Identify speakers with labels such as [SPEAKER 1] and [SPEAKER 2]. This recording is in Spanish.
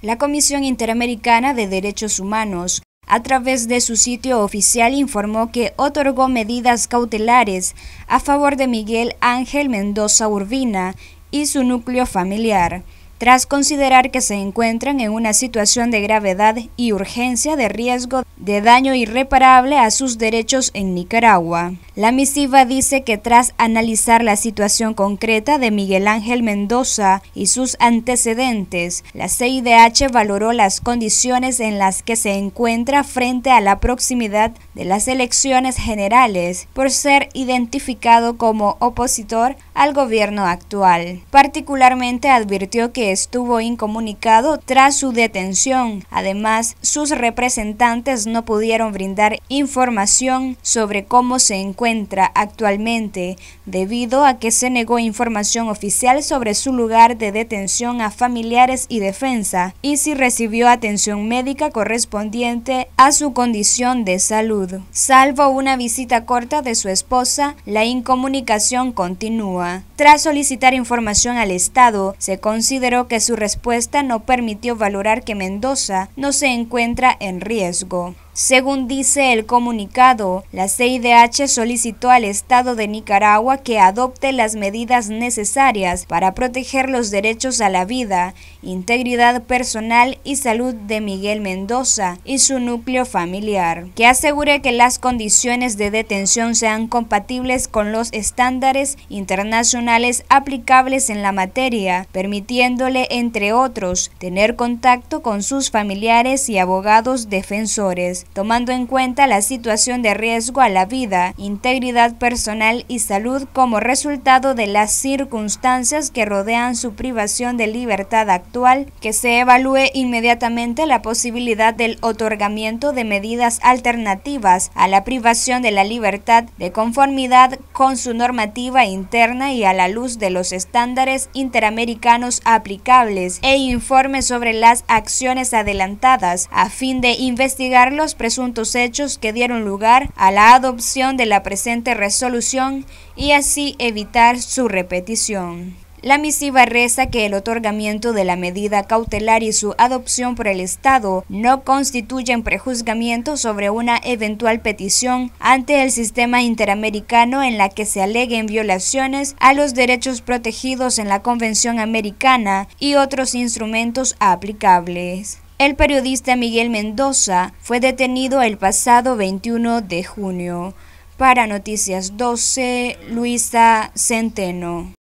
[SPEAKER 1] la Comisión Interamericana de Derechos Humanos, a través de su sitio oficial, informó que otorgó medidas cautelares a favor de Miguel Ángel Mendoza Urbina y su núcleo familiar, tras considerar que se encuentran en una situación de gravedad y urgencia de riesgo de daño irreparable a sus derechos en Nicaragua. La misiva dice que tras analizar la situación concreta de Miguel Ángel Mendoza y sus antecedentes, la CIDH valoró las condiciones en las que se encuentra frente a la proximidad de las elecciones generales por ser identificado como opositor al gobierno actual. Particularmente advirtió que estuvo incomunicado tras su detención. Además, sus representantes no pudieron brindar información sobre cómo se encuentra actualmente debido a que se negó información oficial sobre su lugar de detención a familiares y defensa y si recibió atención médica correspondiente a su condición de salud. Salvo una visita corta de su esposa, la incomunicación continúa. Tras solicitar información al Estado, se consideró que su respuesta no permitió valorar que Mendoza no se encuentra en riesgo. Según dice el comunicado, la CIDH solicitó al Estado de Nicaragua que adopte las medidas necesarias para proteger los derechos a la vida, integridad personal y salud de Miguel Mendoza y su núcleo familiar, que asegure que las condiciones de detención sean compatibles con los estándares internacionales aplicables en la materia, permitiéndole, entre otros, tener contacto con sus familiares y abogados defensores tomando en cuenta la situación de riesgo a la vida, integridad personal y salud como resultado de las circunstancias que rodean su privación de libertad actual, que se evalúe inmediatamente la posibilidad del otorgamiento de medidas alternativas a la privación de la libertad de conformidad con su normativa interna y a la luz de los estándares interamericanos aplicables e informe sobre las acciones adelantadas a fin de investigar los presuntos hechos que dieron lugar a la adopción de la presente resolución y así evitar su repetición. La misiva reza que el otorgamiento de la medida cautelar y su adopción por el Estado no constituyen prejuzgamiento sobre una eventual petición ante el sistema interamericano en la que se aleguen violaciones a los derechos protegidos en la Convención Americana y otros instrumentos aplicables. El periodista Miguel Mendoza fue detenido el pasado 21 de junio. Para Noticias 12, Luisa Centeno.